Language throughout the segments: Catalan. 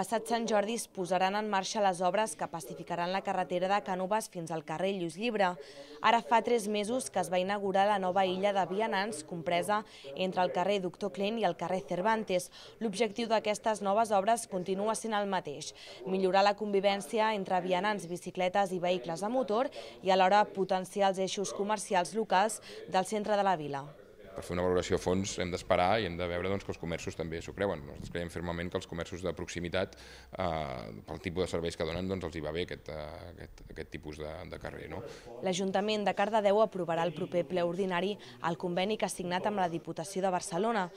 passat Sant Jordi es posaran en marxa les obres que pacificaran la carretera de Cànoves fins al carrer Lluís Llibre. Ara fa tres mesos que es va inaugurar la nova illa de Vianants, compresa entre el carrer Doctor Clint i el carrer Cervantes. L'objectiu d'aquestes noves obres continua sent el mateix, millorar la convivència entre vianants, bicicletes i vehicles a motor i alhora potenciar els eixos comercials locals del centre de la vila per fer una valoració a fons hem d'esperar i hem de veure doncs, que els comerços també s'ho creuen. Nosaltres creiem fermament que els comerços de proximitat, eh, pel tipus de serveis que donen, doncs els hi va bé aquest, eh, aquest, aquest tipus de, de carrer. No? L'Ajuntament de Cardedeu aprovarà el proper ple ordinari el conveni que ha signat amb la Diputació de Barcelona,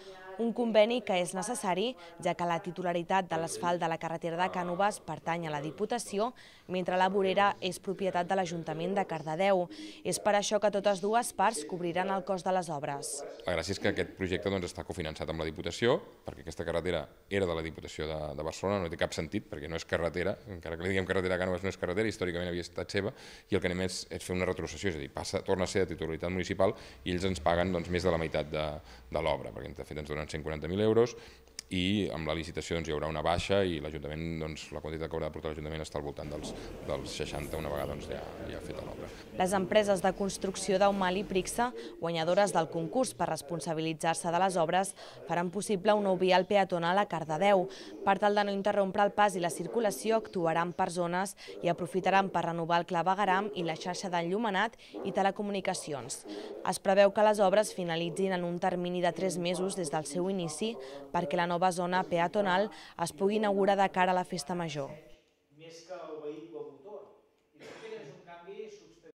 un conveni que és necessari, ja que la titularitat de l'asfalt de la carretera de Cànoves pertany a la Diputació, mentre la vorera és propietat de l'Ajuntament de Cardedeu. És per això que totes dues parts cobriran el cost de les obres. La gràcia és que aquest projecte doncs, està cofinançat amb la Diputació, perquè aquesta carretera era de la Diputació de, de Barcelona, no té cap sentit perquè no és carretera, encara que li diguem carretera a no és carretera, històricament havia estat seva, i el que anem és, és fer una retrocessió, és a dir, passa, torna a ser de titularitat municipal i ells ens paguen doncs, més de la meitat de, de l'obra, perquè de fet ens donen 140.000 euros i amb la licitació doncs, hi haurà una baixa i l'Ajuntament, doncs, la quantitat que haurà de portar l'Ajuntament està al voltant dels, dels 60 una vegada doncs, ja, ja ha fet l'obra. Les empreses de construcció d'Aumal i Prixa, guanyadores del concurs per responsabilitzar-se de les obres, faran possible un nou vial peatonal a Cardedeu. Per tal de no interrompre el pas i la circulació, actuaran per zones i aprofitaran per renovar el clavegaram i la xarxa d'enllumenat i telecomunicacions. Es preveu que les obres finalitzin en un termini de 3 mesos des del seu inici perquè la nova nova zona peatonal es pugui inaugurar de cara a la festa major.